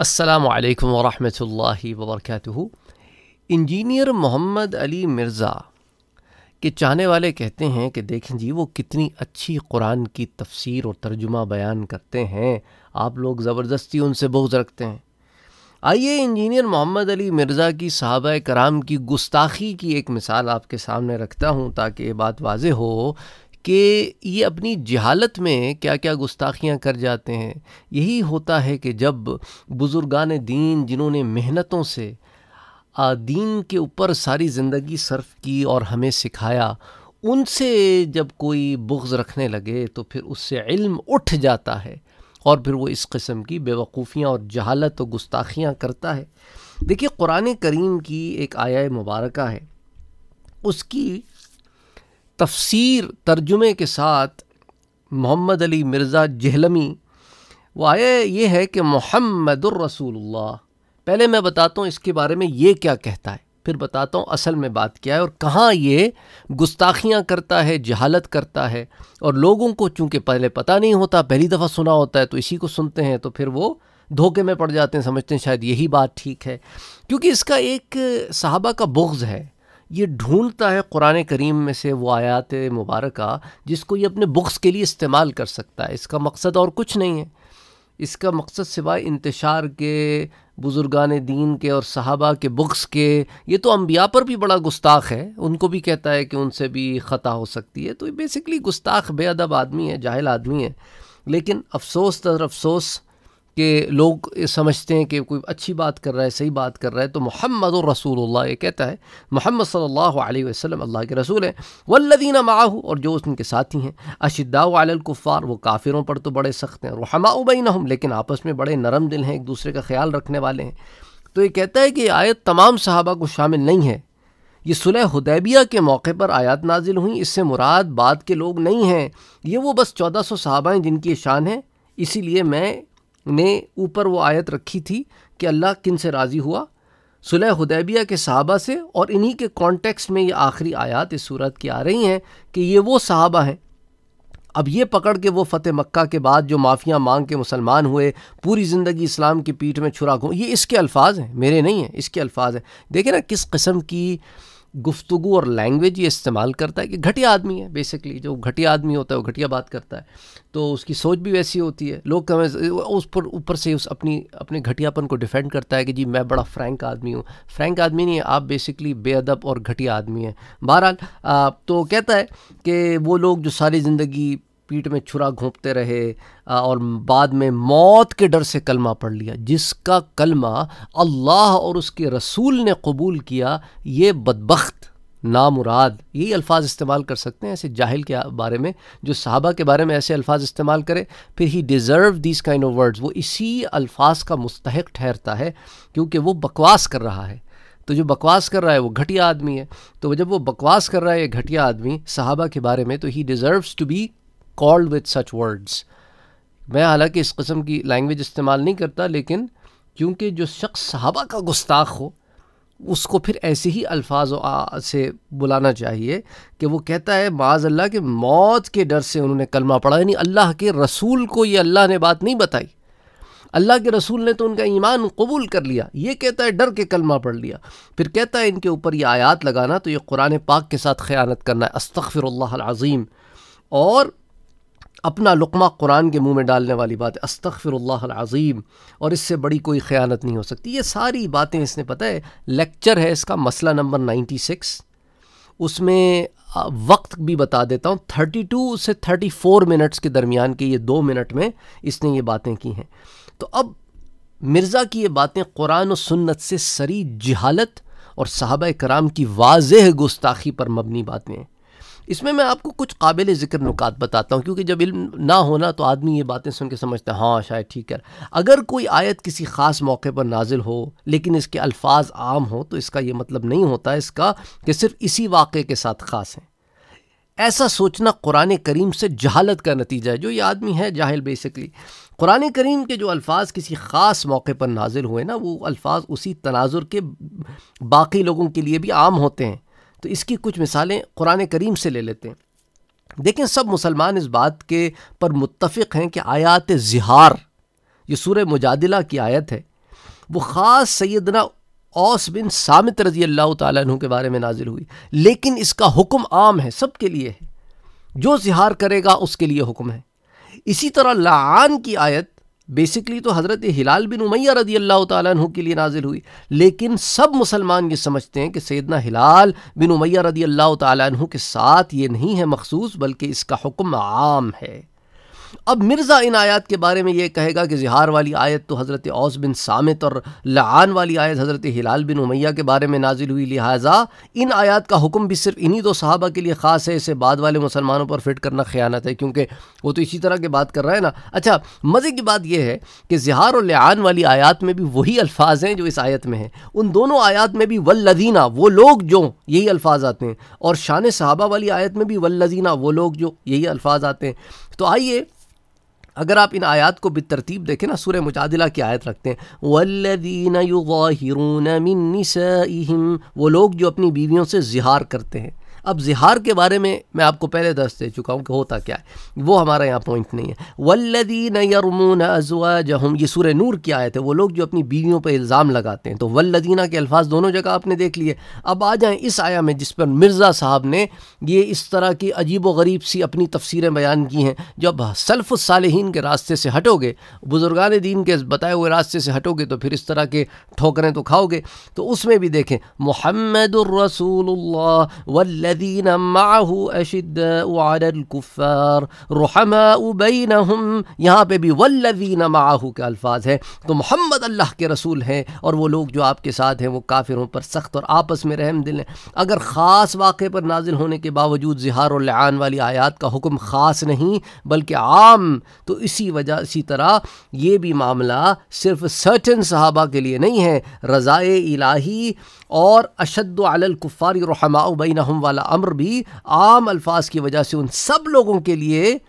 असलकम वरहि वबरक इंजीनियर मोहम्मद अली मिर्ज़ा के चाहने वाले कहते हैं कि देखें जी वो कितनी अच्छी कुरान की तफसीर और तर्जुमा बयान करते हैं आप लोग ज़बरदस्ती उनसे बोझ रखते हैं आइए इंजीनियर मोहम्मद अली मिर्ज़ा की साहब कराम की गुस्ताखी की एक मिसाल आपके सामने रखता हूँ ताकि ये बात वाज हो कि ये अपनी जहालत में क्या क्या गुस्ताखियाँ कर जाते हैं यही होता है कि जब बुज़ुर्गान दीन जिन्होंने मेहनतों से दीन के ऊपर सारी ज़िंदगी सर्फ की और हमें सिखाया उनसे जब कोई बुग्ज़ रखने लगे तो फिर उससे इल्म उठ जाता है और फिर वो इस किस्म की बेवकूफ़ियाँ और जहालत और गुस्ताखियाँ करता है देखिए क़ुरान करीम की एक आया मुबारक है उसकी तफसीर तर्जुमे के साथ मोहम्मद अली मिर्ज़ा जहलमी वो आए ये है कि मोहम्मद रसूलुल्लाह पहले मैं बताता हूँ इसके बारे में ये क्या कहता है फिर बताता हूँ असल में बात क्या है और कहाँ ये गुस्ताखियाँ करता है जहालत करता है और लोगों को चूँकि पहले पता नहीं होता पहली दफ़ा सुना होता है तो इसी को सुनते हैं तो फिर वो धोखे में पड़ जाते हैं समझते हैं शायद यही बात ठीक है क्योंकि इसका एक सहाबा का बुग्ज़ है ये ढूंढता है कुरान करीम में से वो आयात मुबारक जिसको ये अपने बुक्स के लिए इस्तेमाल कर सकता है इसका मकसद और कुछ नहीं है इसका मकसद सिवाय इंतशार के बुज़ुर्गान दीन के और सहाबा के बुक्स के ये तो अम्बिया पर भी बड़ा गुस्ताख है उनको भी कहता है कि उनसे भी ख़ता हो सकती है तो ये बेसिकली गुस्ताख बेअदब आदमी है जाहिल आदमी है लेकिन अफसोस तर अफसोस कि लोग समझते हैं कि कोई अच्छी बात कर रहा है सही बात कर रहा है तो मोहम्मद रसूल ये कहता है मोहम्मद सल्लल्लाहु अलैहि वसल्लम अल्लाह के रसूल हैं वल्लदीना माहू और जो उनके साथी हैं अशिद्दाकुफ़ार वो काफिरों पर तो बड़े सख्त हैं रहमाउबैन हम लेकिन आपस में बड़े नरम दिल हैं एक दूसरे का ख्याल रखने वाले हैं तो ये कहता है कि आयत तमाम सहाबा को शामिल नहीं है ये सुलह हुदैबिया के मौके पर आयात नाजिल हुई इससे मुराद बाद के लोग नहीं हैं ये वो बस चौदह सौ सहाबा हैं जिनकी शान है इसीलिए मैं ने ऊपर वो आयत रखी थी कि अल्लाह किन से राज़ी हुआ सुलह हदैबिया के सहाबा से और इन्हीं के कॉन्टेक्स्ट में ये आखिरी आयत इस सूरत की आ रही हैं कि ये वो सहाबा हैं अब ये पकड़ के वो फ़तेह मक्का के बाद जो माफ़िया मांग के मुसलमान हुए पूरी ज़िंदगी इस्लाम की पीठ में छुरा घूम ये इसके अल्फाज हैं मेरे नहीं हैं इसके अल्फाज हैं देखें ना किस कस्म की गुफ्तु और लैंग्वेज ये इस्तेमाल करता है कि घटिया आदमी है बेसिकली जो घटिया आदमी होता है वो घटिया बात करता है तो उसकी सोच भी वैसी होती है लोग कमें उस पर ऊपर से उस अपनी अपने घटियापन को डिफेंड करता है कि जी मैं बड़ा फ्रैंक आदमी हूँ फ्रैंक आदमी नहीं है आप बेसिकली बेअदब और घटिया आदमी हैं बहरहाल तो कहता है कि वो लोग जो सारी ज़िंदगी पीठ में छुरा घोंपते रहे और बाद में मौत के डर से कलमा पढ़ लिया जिसका कलमा अल्लाह और उसके रसूल ने कबूल किया ये बदबख्त नामुराद यही अल्फाज इस्तेमाल कर सकते हैं ऐसे जाहिल के बारे में जो सहाबा के बारे में ऐसे अल्फाज इस्तेमाल करे फिर he deserve this kind of words वो इसी अल्फाज का मुस्तक ठहरता है क्योंकि वो बकवास कर रहा है तो जो बकवास कर रहा है वो घटिया आदमी है तो जब वो बकवास कर रहा है ये घटिया आदमी सहाबा के बारे में तो he deserves to be called with such words मैं हालांकि इस कस्म की लैंग्वेज इस्तेमाल नहीं करता लेकिन क्योंकि जो शख्स सहाबा का गुस्ताख हो उसको फिर ऐसे ही अल्फाज से बुलाना चाहिए कि वो कहता है माज अल्लाह के मौत के डर से उन्होंने कलमा पढ़ा यानी अल्लाह के रसूल को ये अल्लाह ने बात नहीं बताई अल्लाह के रसूल ने तो उनका ईमान कबूल कर लिया ये कहता है डर के कलमा पढ़ लिया फिर कहता है इनके ऊपर ये आयात लगाना तो ये कुरान पाक के साथ ख़यानत करना है अस्तफ़िरल्लाज़ीम और अपना लुकमा कुरान के मुंह में डालने वाली बात है अस्तफ़िरल्लाज़ीम और इससे बड़ी कोई ख़यानत नहीं हो सकती ये सारी बातें इसने पता है लेक्चर है इसका मसला नंबर 96 उसमें वक्त भी बता देता हूँ 32 से 34 मिनट्स के दरमियान के ये दो मिनट में इसने ये बातें की हैं तो अब मिर्ज़ा की ये बातें कुरान और सुन्नत से सरी जहालत और साहब कराम की वाज गुस्ताखी पर मबनी बातें हैं इसमें मैं आपको कुछ काबिल ज़िक्र नुकात बताता हूँ क्योंकि जब इल्म ना होना तो आदमी ये बातें सुन के समझते हैं हाँ शायद ठीक है अगर कोई आयत किसी ख़ास मौके पर नाजिल हो लेकिन इसके अल्फाज आम हो तो इसका ये मतलब नहीं होता इसका कि सिर्फ इसी वाक़े के साथ ख़ास हैं ऐसा सोचना कुरान करीम से जहालत का नतीजा है जो ये आदमी है जाहिल बेसिकली कुरान करीम के जो अल्फाज किसी ख़ास मौके पर नाजिल हुए ना वो अल्फाज उसी तनाजुर के बाकी लोगों के लिए भी आम होते हैं तो इसकी कुछ मिसालें कुरान करीम से ले लेते हैं देखें सब मुसलमान इस बात के पर मुतफ़ हैं कि आयात जिहार ये सूर मुजादिला की आयत है वो ख़ास सैदना ओस बिन सामित रजी अल्लाह तु के बारे में नाजिल हुई लेकिन इसका हुक्म आम है सब के लिए है जो जिहार करेगा उसके लिए हुक्म है इसी तरह लान की आयत बेसिकली तो हज़रत हिलाल बिन उमैया रदी अल्लाह तु के लिए नाजिल हुई लेकिन सब मुसलमान ये समझते हैं कि सैदना हिलाल बिन उमैया रदी अल्लाह तु के साथ ये नहीं है मखसूस बल्कि इसका हुक्म आम है अब मिर्ज़ा इन आयत के बारे में ये कहेगा कि जिहार वाली आयत तो हज़रत औस बिन सामित और लान वाली आयत हज़रत हिलाल बिन उमैया के बारे में नाजिल हुई लिहाजा इन आयत का हुक्म भी सिर्फ इन्हीं दो सहाबा के लिए ख़ास है इसे बाद वाले मुसलमानों पर फिट करना ख़यानत है क्योंकि वो तो इसी तरह की बात कर रहा है ना अच्छा मज़े की बात यह है कि जिहार और लान वाली आयात में भी वही अल्फाज हैं जो इस आयत में हैं उन दोनों आयात में भी वल्लदीना वो लोग जो यही अल्फाज आते हैं और शान साहबा वाली आयत में भी वल्लजीना वो लोग जो यही अल्फाज आते हैं तो आइए अगर आप इन आयात को तरतीब देखें ना सूर्य मुजादिला की आयत रखते हैं वल्लदीन वो लोग जो अपनी बीवियों से जिहार करते हैं अब जिहार के बारे में मैं आपको पहले दस दे चुका हूँ कि होता क्या है वो हमारा यहाँ पॉइंट नहीं है वल्लदी नरमून अजवा जहम ये सूर नूर के आए थे वो लोग जो अपनी बीवियों पर इल्ज़ाम लगाते हैं तो वल्लदीना के अल्फाज दोनों जगह आपने देख लिए अब आ जाएँ इस आया में जिस पर मिर्ज़ा साहब ने ये इस तरह की अजीब व गरीब सी अपनी तफसीरें बयान की हैं जब सल्फ़ सालहीन के रास्ते से हटोगे बुज़ुर्गान दीन के बताए हुए रास्ते से हटोगे तो फिर इस तरह के ठोकरें तो खाओगे तो उसमें भी देखें मोहम्मद रसूल वल्ल والذين معه अशिद्दाउ अल الكفار رحماء بينهم यहाँ पे भी वल्लजीन माहू के अल्फाज हैं तो मोहम्मद अल्लाह के रसूल हैं और वो लोग जो आपके साथ हैं वो काफिरों पर सख्त और आपस में रहम दिल हैं अगर ख़ास वाक़े पर नाजिल होने के बावजूद और लान वाली आयात का हुक्म ख़ास नहीं बल्कि आम तो इसी वजह इसी तरह ये भी मामला सिर्फ सर्टन सहाबा के लिए नहीं है रज़ाए इलाही और अशद अलकुफ़ारी कुफ़ारी वाला वाला अम्र भी आम अल्फाज की वजह से उन सब लोगों के लिए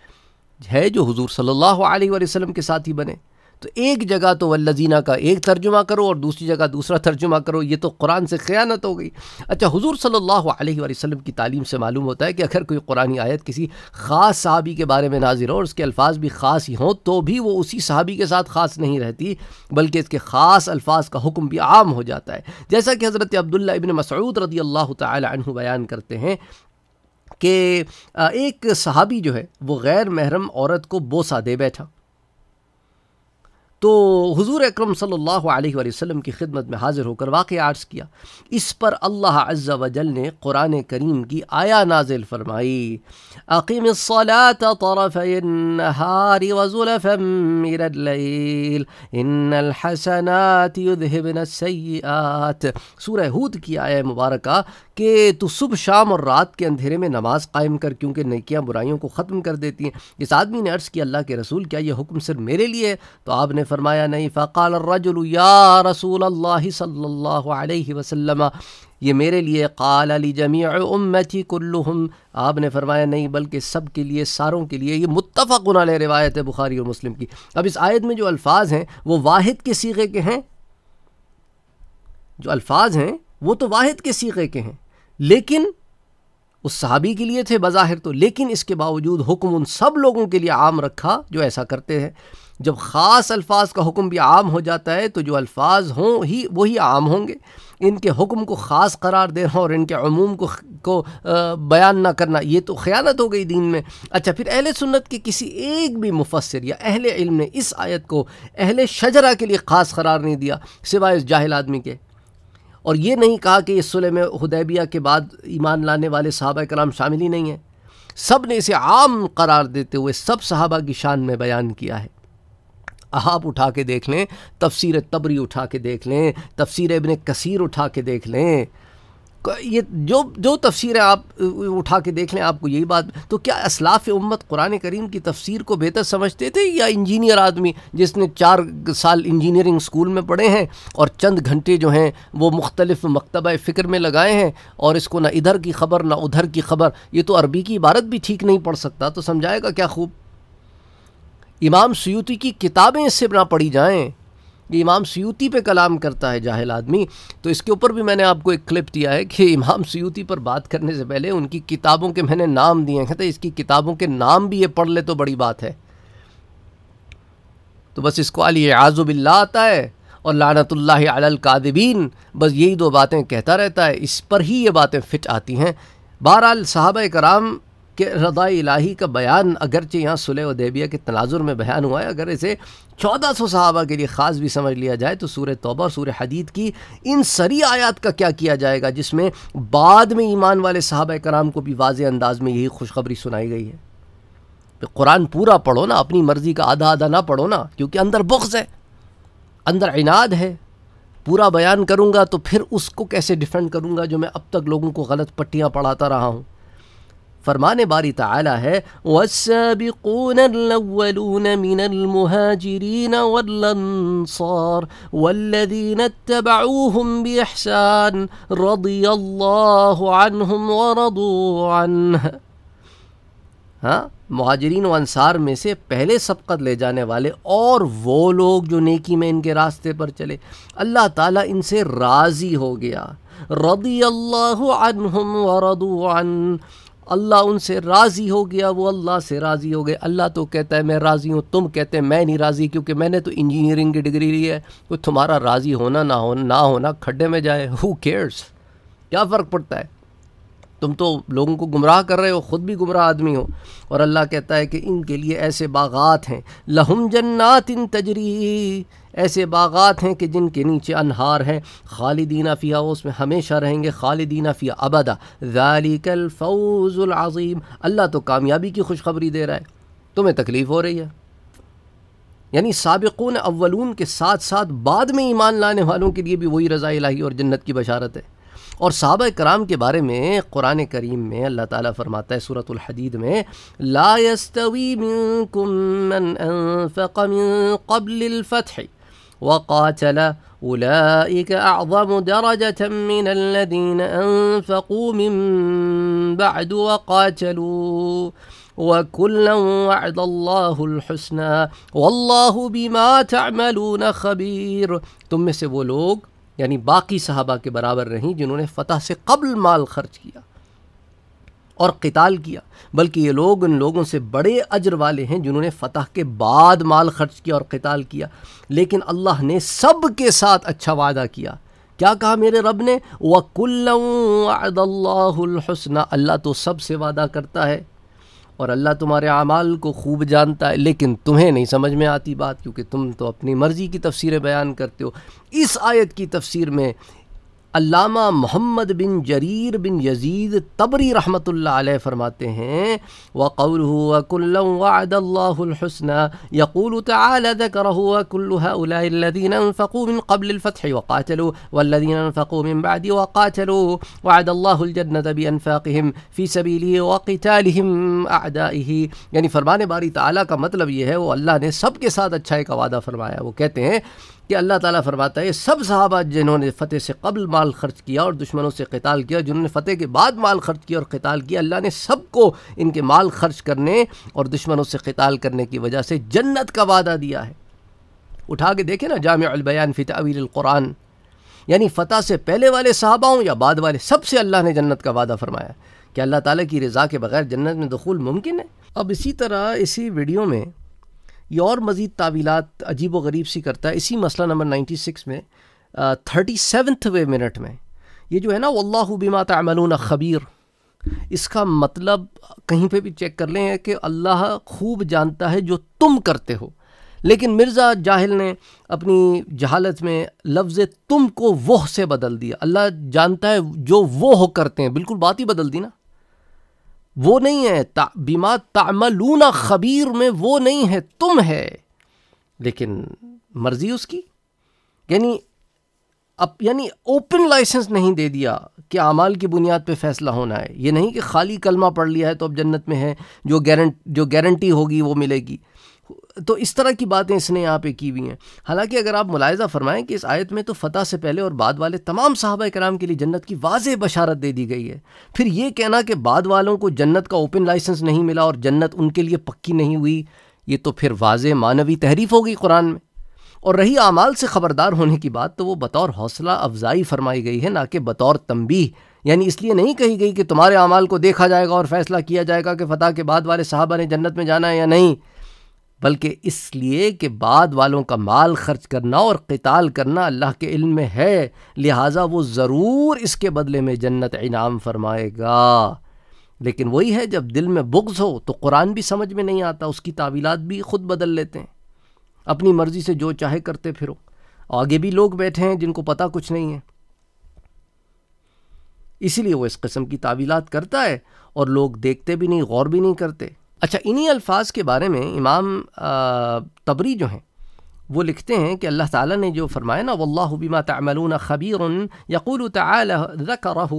है जो हजूर सल्ला वसलम के साथ ही बने तो एक जगह तो वल्लजीना का एक तर्जुमा करो और दूसरी जगह दूसरा तर्जुमा करो ये तो कुरान से ख़यानत हो गई अच्छा हुजूर सल्लल्लाहु अलैहि वसल्लम की तालीम से मालूम होता है कि अगर कोई कुरानी आयत किसी ख़ास सहाबी के बारे में नाजिर हो और उसके अल्फाज भी ख़ास ही हों तो भी वो उसी साहबी के साथ ख़ास नहीं रहती बल्कि इसके ख़ास अल्फाज का हुक्म भी आम हो जाता है जैसा कि हज़रत अब्दुल्ला इबन मसऊद रदी अल्लाह तु बयान करते हैं कि एक सहाबी जो है वो गैर महरम औरत को बोसा दे बैठा तो हुजूर अकरम सल्लल्लाहु अलैहि वसल्लम की खिदमत में हाज़िर होकर वाक़ आर्ज़ किया इस पर अल्लाह अज्जा ने क़ुरान करीम की आया नाजिल फरमाई अकीम सलात सूरह हूद की आया मुबारक कि तो सुबह शाम और रात के अंधेरे में नमाज कायम कर क्योंकि नकियाँ बुराइयों को ख़त्म कर देती हैं इस आदमी ने अर्ज़ किया अल्लाह के रसूल क्या यह हुक्म सिर्फ मेरे लिए है तो आपने फरमाया नहीं फ़ाकाल रजुल या रसूल अल्लाह सल्लल्लाहु अलैहि वसल्लम ये मेरे लिए काल अली जमी उम्मती कुल्लुहम आपने फरमाया नहीं बल्कि सब के लिए सारों के लिए ये मुतफ़ा रिवायत है बुखारी और मुस्लिम की अब इस आयत में जो अल्फाज हैं वो वाहिद के सीगे के हैं जो अल्फाज हैं वो तो वाहिद के सीगे के हैं लेकिन उस सहाबी के लिए थे बज़ाहिर तो लेकिन इसके बावजूद हुक्म उन सब लोगों के लिए आम रखा जो ऐसा करते हैं जब ख़ास अल्फाज का हुक्म भी आम हो जाता है तो जो अल्फाज हों ही वही आम होंगे इनके हुक्म को ख़ास करार देना और इनके अमूम को को बयान ना करना ये तो ख़यानत हो गई दीन में अच्छा फिर अहल सुन्नत के किसी एक भी मुफसर या अहल इल्म ने इस आयत को अहल शजरा के लिए ख़ास करार नहीं दिया सिवाय इस जाहिल आदमी के और ये नहीं कहा कि इस सुलह में हदैबिया के बाद ईमान लाने वाले साहबा कराम शामिल ही नहीं हैं सब ने इसे आम करार देते हुए सब साहबा की शान में बयान किया है आप उठा के देख लें तफसर तबरी उठा के देख लें तफसर इबन कसीर उठा के देख लें ये जो जो तफसीरें आप उठा के देख लें आपको यही बात तो क्या असलाफ उम्मत कुरान करीम की तफसीर को बेहतर समझते थे या इंजीनियर आदमी जिसने चार साल इंजीनियरिंग स्कूल में पढ़े हैं और चंद घंटे जो हैं वो मुख्तलिफ मकतब फ़िक्र में लगाए हैं और इसको ना इधर की खबर ना उधर की खबर ये तो अरबी की इबारत भी ठीक नहीं पढ़ सकता तो समझाएगा क्या खूब इमाम सयूती की किताबें इससे ना पढ़ी जाएँ ये इमाम सयूती पे कलाम करता है जाहिल आदमी तो इसके ऊपर भी मैंने आपको एक क्लिप दिया है कि इमाम सयूती पर बात करने से पहले उनकी किताबों के मैंने नाम दिए हैं तो इसकी किताबों के नाम भी ये पढ़ ले तो बड़ी बात है तो बस इसको अली आज़ुबिल्ला आता है और लानतुल्ला कादबीन बस यही दो बातें कहता रहता है इस पर ही ये बातें फिट आती हैं बहरहाल साहब कराम कि रदा इलाही का बयान अगरचे यहाँ सुलह उदेबिया के तनाजुर में बयान हुआ है अगर इसे चौदह सौ सहाबा के लिए ख़ास भी समझ लिया जाए तो सूर तोबा और सूर हदीद की इन सरी आयात का क्या किया जाएगा जिसमें बाद में ईमान वाले साहब कराम को भी वाज अंदाज में यही खुशखबरी सुनाई गई है तो कुरान पूरा पढ़ो ना अपनी मर्ज़ी का आधा आधा ना पढ़ो ना क्योंकि अंदर बुख्स है अंदर इनाद है पूरा बयान करूँगा तो फिर उसको कैसे डिफेंड करूँगा जो मैं अब तक लोगों को गलत पट्टियाँ पढ़ाता रहा हूँ फरमाने बारी ताला है वसाबिकून الأولون من المهاجرين والأنصار والذين اتبعوهم بإحسان رضي الله عنهم ورضوا عنه हाँ महाजरीन व में से पहले सबकत ले जाने वाले और वो लोग जो नेकी में इनके रास्ते पर चले अल्लाह ताला इनसे राज़ी हो गया रदी अल्लाह अन अल्लाह उनसे राज़ी हो गया वो अल्लाह से राज़ी हो गए अल्लाह तो कहता है मैं राज़ी हूँ तुम कहते हैं मैं नहीं राज़ी क्योंकि मैंने तो इंजीनियरिंग की डिग्री ली है तो तुम्हारा राज़ी होना ना हो ना होना खड्डे में जाए हु केयर्स क्या फ़र्क पड़ता है तुम तो लोगों को गुमराह कर रहे हो ख़ुद भी गुमराह आदमी हो और अल्लाह कहता है कि इनके लिए ऐसे बागात हैं लहम जन्नात इन तजरी ऐसे बागात हैं कि जिनके नीचे अनहार हैं खालिदीना फ़िया उसमें हमेशा रहेंगे खालिदीना फ़िया अबदा ज़ालिकल अज़ीम अल्लाह तो कामयाबी की खुशखबरी दे रहा है तुम्हें तकलीफ़ हो रही है यानी सबकून अव्वलून के साथ साथ बाद में ईमान लाने वालों के लिए भी वही रज़ा इलाही और जन्नत की बशारत है और साहब कराम के बारे में कुरान करीम में अल्लाह ताला फरमाता है सूरतुल हदीद में अनफक मिन कबल फ़तह وقاتل أولئك أعظم درجة من الذين أنفقوا من بعد وقاتلوا وكلا وعد الله الحسنى والله بما تعملون خبير تم سے وہ لوگ یعنی باقی صحابہ کے برابر बराबर جنہوں نے فتح سے قبل مال خرچ کیا और कताल किया बल्कि ये लोग उन लोगों से बड़े अजर वाले हैं जिन्होंने फ़तह के बाद माल खर्च किया और कताल किया लेकिन अल्लाह ने सब के साथ अच्छा वादा किया क्या कहा मेरे रब ने वकुल्लाहसना अल्लाह तो सब से वादा करता है और अल्लाह तुम्हारे अमाल को खूब जानता है लेकिन तुम्हें नहीं समझ में आती बात क्योंकि तुम तो अपनी मर्ज़ी की तफसीरें बयान करते हो इस आयत की तफसीर में علامہ محمد بن جریر بن یزید تبری رحمۃ اللہ علیہ فرماتے ہیں وقول وكل وعد الله الحسنى يقول تعالى ذكره وكل هؤلاء الذين انفقوا من قبل الفتح وقاتلوا والذين انفقوا من بعد وقاتلوا وعد الله الجنة بانفاقهم في سبيله وقتالهم اعدائه یعنی فرمان باری تعالی کا مطلب یہ ہے وہ اللہ نے سب کے ساتھ اچھائی کا وعدہ فرمایا وہ کہتے ہیں कि अल्लाह ताला फरमाता है सब साहबा जिन्होंने फ़तेह से कबल माल खर्च किया और दुश्मनों से कताल किया जिन्होंने फ़तेह के बाद माल खर्च किया और कताल किया अल्लाह ने सबको इनके माल खर्च करने और दुश्मनों से कताल करने की वजह से जन्नत का वादा दिया है उठा के देखें ना जाम अलबयान फ़ितावीलक़ुरान यानी फ़तह से पहले वाले साहबाओं या बाद वाले सबसे अल्लाह ने जन्नत का वादा फरमाया कि अल्लाह ताला की रज़ा के बगैर जन्नत में दखूल मुमकिन है अब इसी तरह इसी वीडियो में ये और मज़ीद तावीलत अजीब व गरीब सी करता है इसी मसला नंबर नाइन्टी सिक्स में थर्टी वे मिनट में ये जो है ना वल्लाह बिमा तमलून खबीर इसका मतलब कहीं पे भी चेक कर लें कि अल्लाह खूब जानता है जो तुम करते हो लेकिन मिर्ज़ा जाहिल ने अपनी जहालत में लफ्ज़ तुम को वह से बदल दिया अल्लाह जानता है जो वो हो करते हैं बिल्कुल बात ही बदल दी ना वो नहीं है ता, बीमा तामलूना खबीर में वो नहीं है तुम है लेकिन मर्जी उसकी यानी अब यानी ओपन लाइसेंस नहीं दे दिया कि अमाल की बुनियाद पे फैसला होना है ये नहीं कि खाली कलमा पढ़ लिया है तो अब जन्नत में है जो गारंट जो गारंटी होगी वो मिलेगी तो इस तरह की बातें इसने यहाँ पे की हुई हैं हालांकि अगर आप मुलायजा फरमाएं कि इस आयत में तो फ़तह से पहले और बाद वाले तमाम साहबा कराम के लिए जन्नत की वाज बशारत दे दी गई है फिर ये कहना कि बाद वालों को जन्नत का ओपन लाइसेंस नहीं मिला और जन्नत उनके लिए पक्की नहीं हुई ये तो फिर वाज मानवी तहरीफ होगी कुरान में और रही आमाल से ख़बरदार होने की बात तो वो बतौर हौसला अफजाई फरमाई गई है ना कि बतौर तंबी यानी इसलिए नहीं कही गई कि तुम्हारे अमाल को देखा जाएगा और फैसला किया जाएगा कि फ़तह के बाद वाले साहबा ने जन्नत में जाना है या नहीं बल्कि इसलिए कि बाद वालों का माल खर्च करना और कताल करना अल्लाह के इल्म में है लिहाजा वो ज़रूर इसके बदले में जन्नत इनाम फरमाएगा लेकिन वही है जब दिल में बुग्ज हो तो कुरान भी समझ में नहीं आता उसकी तावीलात भी खुद बदल लेते हैं अपनी मर्ज़ी से जो चाहे करते फिरो आगे भी लोग बैठे हैं जिनको पता कुछ नहीं है इसीलिए वो इस कस्म की तावीलात करता है और लोग देखते भी नहीं गौर भी नहीं करते अच्छा इन्हीं अल्फाज के बारे में इमाम तबरी जो हैं वो लिखते हैं कि अल्लाह ताला ने जो फरमाया ना वल्लाहु बिमा तअमलून खबीर तआला तकरह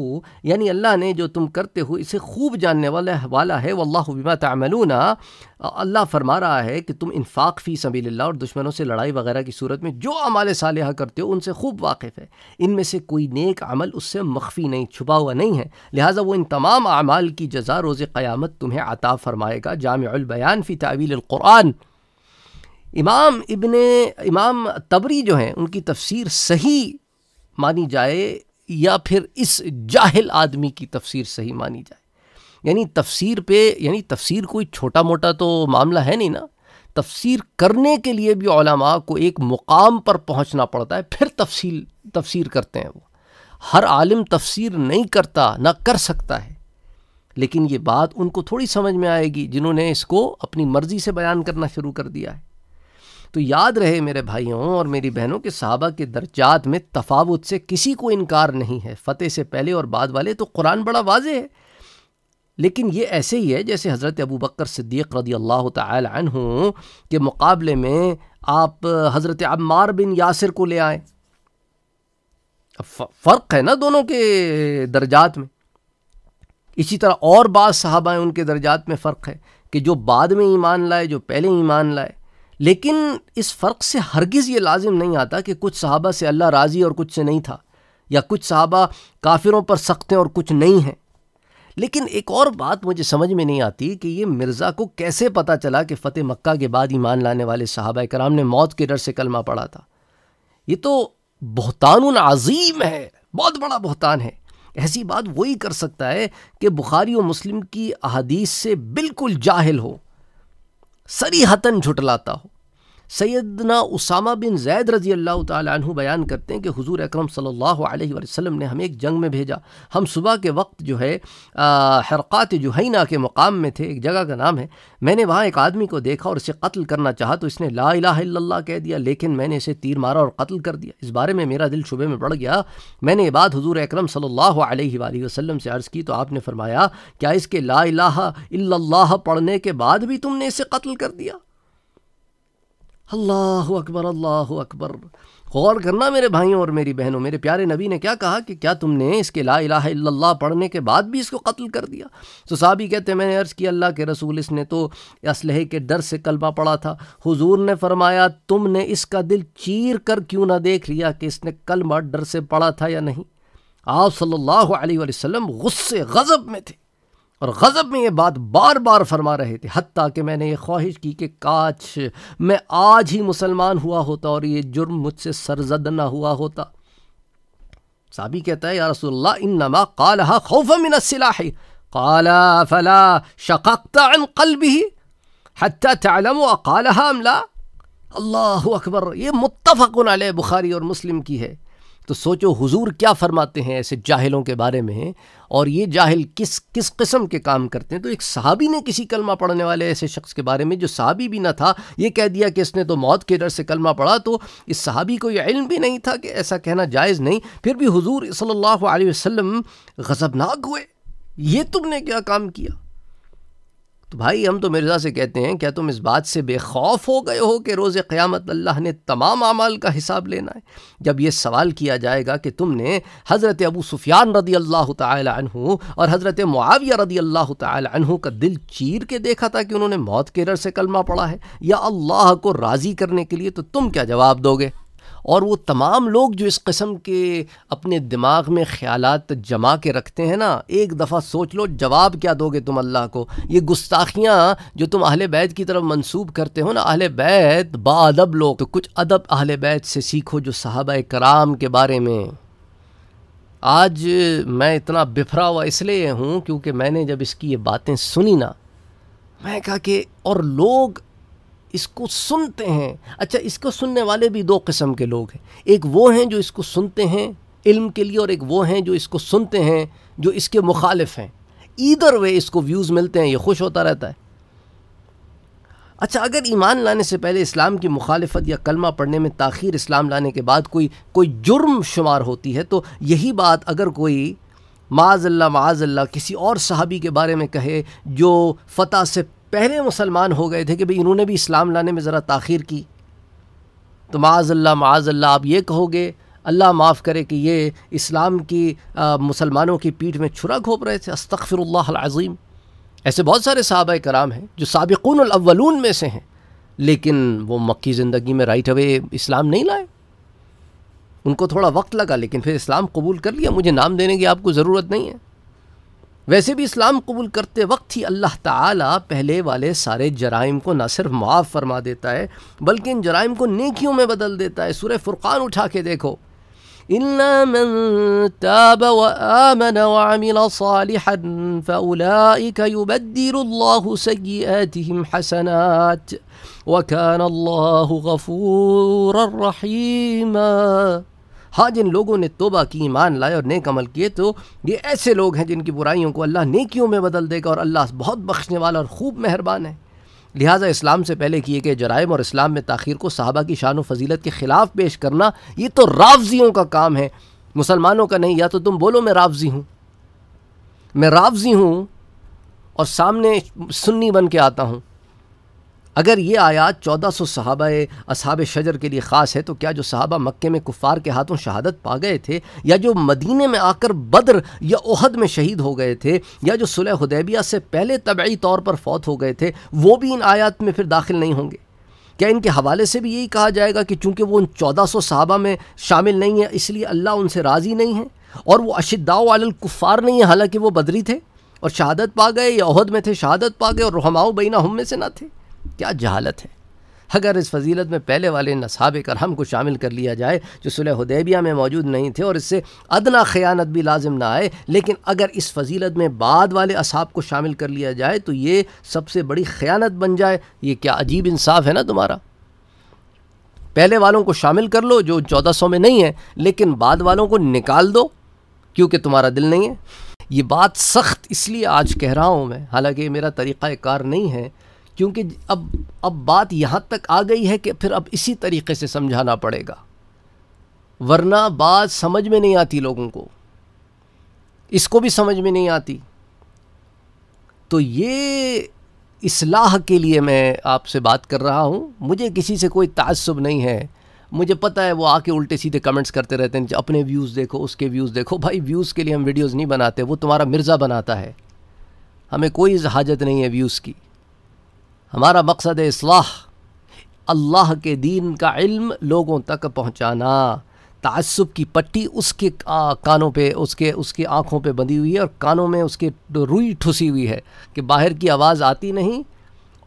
यानी अल्लाह ने जो तुम करते हो इसे खूब जानने वाला वाला है वल्लाहु बिमा तअमलून अल्लाह फरमा रहा है कि तुम इन्फाक फ़ी सबीलिल्लाह और दुश्मनों से लड़ाई वगैरह की सूरत में जो अमाल साल करते हो उनसे खूब वाकिफ़ है इनमें से कोई नेक अमल उससे मख्फी नहीं छुपा हुआ नहीं है लिहाजा वो इन तमाम अमाल की जजा रोज़ क़यामत तुम्हें अता फ़रमाएगा जाम बयान फ़ी तावील क़ुरान इमाम इबन इमाम तबरी जो हैं उनकी तफसीर सही मानी जाए या फिर इस जाहिल आदमी की तफसीर सही मानी जाए यानी तफसीर पे यानी तफसीर कोई छोटा मोटा तो मामला है नहीं ना तफसीर करने के लिए भी ओलमा को एक मुकाम पर पहुंचना पड़ता है फिर तफसील तफसीर करते हैं वो हर आलिम तफसीर नहीं करता ना कर सकता है लेकिन ये बात उनको थोड़ी समझ में आएगी जिन्होंने इसको अपनी मर्ज़ी से बयान करना शुरू कर दिया है तो याद रहे मेरे भाइयों और मेरी बहनों के सहाबा के दर्जात में तफावत से किसी को इनकार नहीं है फ़तेह से पहले और बाद वाले तो कुरान बड़ा वाज है लेकिन ये ऐसे ही है जैसे हज़रत अबू बकर सिद्दीक़ रदी अल्लाह तु के मुकाबले में आप हज़रत अम्मार बिन यासिर को ले आए फ़र्क है ना दोनों के दर्जात में इसी तरह और बाद साहबा उनके दर्जात में फ़र्क है कि जो बाद में ईमान लाए जो पहले ईमान लाए लेकिन इस फ़र्क से हरगिज़ ये लाजिम नहीं आता कि कुछ सहाबा से अल्लाह राज़ी और कुछ से नहीं था या कुछ सहाबा काफिरों पर सख्त हैं और कुछ नहीं हैं लेकिन एक और बात मुझे समझ में नहीं आती कि ये मिर्ज़ा को कैसे पता चला कि फ़तेह मक्का के बाद ईमान लाने वाले साहबा कराम ने मौत के डर से कलमा पढ़ा था ये तो बहतान अजीम है बहुत बड़ा बहतान है ऐसी बात वही कर सकता है कि बुखारी और मुस्लिम की अहदीस से बिल्कुल जाहिल हो सरी हतन झुटलाता हो सैदना उसामा बिन जैद रजी अल्लाह तु बयान करते हैं कि हुजूर अकरम सल्लल्लाहु अलैहि वसल्लम ने हमें एक जंग में भेजा हम सुबह के वक्त जो है हरक़ात जुहैना के मुक़ाम में थे एक जगह का नाम है मैंने वहाँ एक आदमी को देखा और इसे कत्ल करना चाहा तो इसने ला अला कह दिया लेकिन मैंने इसे तीर मारा और कत्ल कर दिया इस बारे में मेरा दिल शुबे में बढ़ गया मैंने ये बात हजूर अक्रम सल्ला वसलम से अर्ज़ की तो आपने फरमाया क्या इसके ला अला पढ़ने के बाद भी तुमने इसे कत्ल कर दिया अल्लाह अकबर अल्लाह अकबर गौर करना मेरे भाइयों और मेरी बहनों मेरे प्यारे नबी ने क्या कहा कि क्या तुमने इसके ला इला पढ़ने के बाद भी इसको कत्ल कर दिया तो साहबी कहते मैंने अर्ज़ किया अल्लाह के रसूल इसने तो इसलहे के डर से कलबा पड़ा था हुजूर ने फरमाया तुमने इसका दिल चीर कर क्यों ना देख लिया कि इसने कलमा डर से पड़ा था या नहीं आप सल्ला वसम गुस्से गज़ब में थे और गज़ब में ये बात बार बार फरमा रहे थे हती कि मैंने ये ख्वाहिश की कि काश मैं आज ही मुसलमान हुआ होता और ये जुर्म मुझसे सरजद ना हुआ होता साबी कहता है या रसोल्ला इन नमा कालहा खौफ मिन है काला फला शक्ता कल भी हत्या तलम कालहा अमला अल्लाह अकबर ये मुतफ़न बुखारी और मुस्लिम की है तो सोचो हुजूर क्या फरमाते हैं ऐसे जाहिलों के बारे में और ये जाहिल किस किस किस्म के काम करते हैं तो एक सहाबी ने किसी कलमा पढ़ने वाले ऐसे शख्स के बारे में जो सहाबी भी ना था ये कह दिया कि इसने तो मौत के डर से कलमा पढ़ा तो इस सहाबी को यह इल्म भी नहीं था कि ऐसा कहना जायज़ नहीं फिर भी हुजूर सल्लल्लाहु अलैहि वसल्लम गज़बनाक हुए ये तुमने क्या काम किया तो भाई हम तो मिर्ज़ा से कहते हैं क्या तुम इस बात से बेखौफ हो गए हो कि रोज़ क़्यामत अल्लाह ने तमाम अमाल का हिसाब लेना है जब ये सवाल किया जाएगा कि तुमने हज़रत अबू सुफियान रदी अल्लाह तहु और हज़रत मुआविया रदी अल्लाह तहु का दिल चीर के देखा था कि उन्होंने मौत के डर से कलमा पड़ा है या अल्लाह को राज़ी करने के लिए तो तुम क्या जवाब दोगे और वो तमाम लोग जो इस कस्म के अपने दिमाग में ख़्यालत जमा के रखते हैं ना एक दफ़ा सोच लो जवाब क्या दोगे तुम अल्लाह को ये गुस्ताखियाँ जो तुम अहले बैत की तरफ मनसूब करते हो ना अहले बैत बादब लोग तो कुछ अदब अहले बैत से सीखो जो साहब कराम के बारे में आज मैं इतना बिफरा हुआ इसलिए हूँ क्योंकि मैंने जब इसकी ये बातें सुनी ना मैं कहा कि और लोग इसको सुनते हैं अच्छा इसको सुनने वाले भी दो किस्म के लोग हैं एक वो हैं जो इसको सुनते हैं इल्म के लिए और एक वो हैं जो इसको सुनते हैं जो इसके मुखालिफ हैं ईदर वे इसको व्यूज़ मिलते हैं ये खुश होता रहता है अच्छा अगर ईमान लाने से पहले इस्लाम की मुखालफत या कलमा पढ़ने में तख़िर इस्लाम लाने के बाद कोई कोई जुर्म शुमार होती है तो यही बात अगर कोई माजल्ला माजल्ला किसी और सहाबी के बारे में कहे जो फतह से पहले मुसलमान हो गए थे कि भाई इन्होंने भी इस्लाम लाने में ज़रा ताखिर की तो माज़ल्ला माज़ल्ला आप ये कहोगे अल्लाह माफ़ करे कि ये इस्लाम की मुसलमानों की पीठ में छुरा घोप रहे थे अस्तफ़िरल्लाज़ीम ऐसे बहुत सारे सहाब कराम हैं जो सबकून में से हैं लेकिन वो मक्की ज़िंदगी में राइट अवे इस्लाम नहीं लाए उनको थोड़ा वक्त लगा लेकिन फिर इस्लाम कबूल कर लिया मुझे नाम देने की आपको ज़रूरत नहीं है वैसे भी इस्लाम कबूल करते वक्त ही अल्लाह ताला पहले वाले सारे जराइम को ना सिर्फ माफ़ फरमा देता है बल्कि इन जराइम को नेकियों में बदल देता है सूर्य फ़ुरक़ान उठा के देखो हसनात हाँ जिन लोगों ने तोबा की ईमान लाए और नेक अमल किए तो ये ऐसे लोग हैं जिनकी बुराइयों को अल्लाह नेकियों में बदल देगा और अल्लाह बहुत बख्शने वाला और खूब मेहरबान है लिहाजा इस्लाम से पहले किए गए जराइम और इस्लाम में तखिर को साहबा की शान फजीलत के ख़िलाफ़ पेश करना ये तो रावजियों का काम है मुसलमानों का नहीं या तो तुम बोलो मैं रावजी हूँ मैं रावजी हूँ और सामने सुन्नी बन के आता हूँ अगर ये आयात चौदह सौ सहाबा असहाब शजर के लिए ख़ास है तो क्या जो सहाबा मक्के में कुफ़ार के हाथों शहादत पा गए थे या जो मदीने में आकर बद्र या उहद में शहीद हो गए थे या जो सुलह हदैबिया से पहले तबी तौर पर फौत हो गए थे वो भी इन आयात में फिर दाखिल नहीं होंगे क्या इनके हवाले से भी यही कहा जाएगा कि चूंकि वो उन चौदह सौ सहाबा में शामिल नहीं है इसलिए अल्लाह उनसे राज़ी नहीं है और वो अशिदाओ कुफ़ार नहीं है हालाँकि वो बदरी थे और शहादत पा गए या में थे शहादत पा गए और रहमाओ बैना हम में से ना थे क्या जहालत है अगर इस फजीलत में पहले वाले नसाब कर हम को शामिल कर लिया जाए जो सुलह हदैबिया में मौजूद नहीं थे और इससे अदना ख़यानत भी लाजिम ना आए लेकिन अगर इस फजीलत में बाद वाले असाब को शामिल कर लिया जाए तो ये सबसे बड़ी ख़यानत बन जाए ये क्या अजीब इंसाफ है ना तुम्हारा पहले वालों को शामिल कर लो जो चौदह सौ में नहीं है लेकिन बाद वालों को निकाल दो क्योंकि तुम्हारा दिल नहीं है ये बात सख्त इसलिए आज कह रहा हूँ मैं हालांकि मेरा तरीक़ाकार नहीं है क्योंकि अब अब बात यहाँ तक आ गई है कि फिर अब इसी तरीके से समझाना पड़ेगा वरना बात समझ में नहीं आती लोगों को इसको भी समझ में नहीं आती तो ये इसलाह के लिए मैं आपसे बात कर रहा हूँ मुझे किसी से कोई तसब नहीं है मुझे पता है वो आके उल्टे सीधे कमेंट्स करते रहते हैं अपने व्यूज़ देखो उसके व्यूज़ देखो भाई व्यूज़ के लिए हम वीडियोज़ नहीं बनाते वो तुम्हारा मिर्ज़ा बनाता है हमें कोई हाजत नहीं है व्यूज़ की हमारा मकसद इसलाह अल्लाह के दीन का इल्म लोगों तक पहुँचाना तसब की पट्टी उसके आ, कानों पे उसके उसकी आँखों पे बंधी हुई है और कानों में उसके रुई ठुसी हुई है कि बाहर की आवाज़ आती नहीं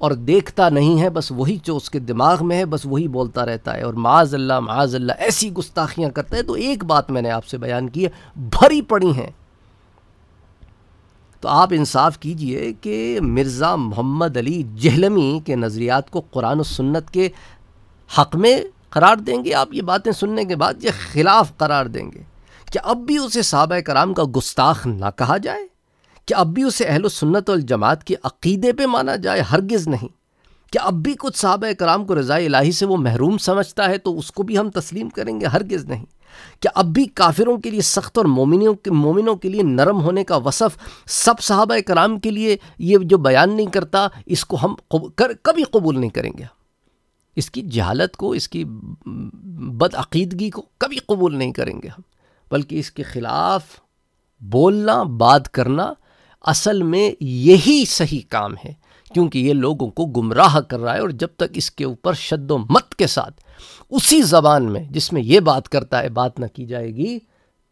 और देखता नहीं है बस वही जो उसके दिमाग में है बस वही बोलता रहता है और माज़ल्ला माज़ल्ला ऐसी गुस्ताखियाँ करता है तो एक बात मैंने आपसे बयान की है भरी पड़ी हैं तो आप इंसाफ कीजिए कि मिर्ज़ा मोहम्मद अली जहलमी के नज़रियात को कुरान सन्नत के हक़ में करार देंगे आप ये बातें सुनने के बाद ये ख़िलाफ़ करार देंगे कि अब भी उसे सहाबा कराम का गुस्ताख ना कहा जाए कि अब भी उसे अहल सुन्नत और जमात के अकीदे पे माना जाए हरगिज़ नहीं क्या अब भी कुछ साहब कराम को रज़ा इलाही से वो महरूम समझता है तो उसको भी हम तस्लीम करेंगे हरगज़ नहीं क्या अब भी काफिरों के लिए सख्त और मोमिनों के मोमिनों के लिए नरम होने का वसफ़ सब साहब कराम के लिए ये जो बयान नहीं करता इसको हम कर कभी कबूल नहीं करेंगे इसकी जहालत को इसकी बदअीदगी को कभी कबूल नहीं करेंगे हम बल्कि इसके ख़िलाफ़ बोलना बात करना असल में यही सही काम है क्योंकि ये लोगों को गुमराह कर रहा है और जब तक इसके ऊपर शद मत के साथ उसी ज़बान में जिसमें ये बात करता है बात ना की जाएगी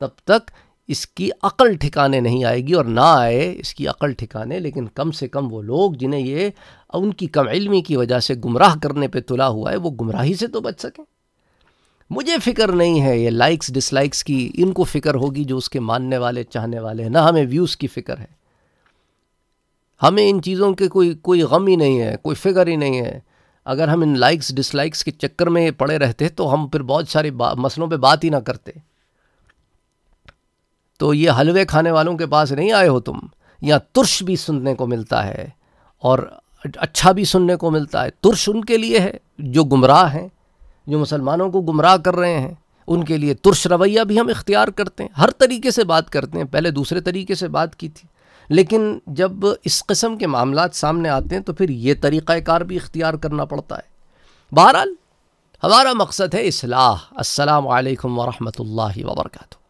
तब तक इसकी अकल ठिकाने नहीं आएगी और ना आए इसकी अकल ठिकाने लेकिन कम से कम वो लोग जिन्हें ये उनकी कम इलमी की वजह से गुमराह करने पे तुला हुआ है वो गुमराही से तो बच सकें मुझे फ़िक्र नहीं है ये लाइक्स डिसलाइक्स की इनको फ़िक्र होगी जो उसके मानने वाले चाहने वाले हैं ना हमें व्यूज़ की फ़िक्र है हमें इन चीज़ों के कोई कोई गम ही नहीं है कोई फिक्र ही नहीं है अगर हम इन लाइक्स डिसलाइक्स के चक्कर में पड़े रहते तो हम फिर बहुत सारे मसलों पे बात ही ना करते तो ये हलवे खाने वालों के पास नहीं आए हो तुम यहाँ तुर्श भी सुनने को मिलता है और अच्छा भी सुनने को मिलता है तुर्श उनके लिए है जो गुमराह हैं जो मुसलमानों को गुमराह कर रहे हैं उनके लिए तुर्श रवैया भी हम इख्तियार करते हैं हर तरीके से बात करते हैं पहले दूसरे तरीके से बात की थी लेकिन जब इस कस्म के मामला सामने आते हैं तो फिर ये तरीक़ाकार भी इख्तियार करना पड़ता है बहरहाल हमारा मकसद है असलाह असलकम वरहमल वर्का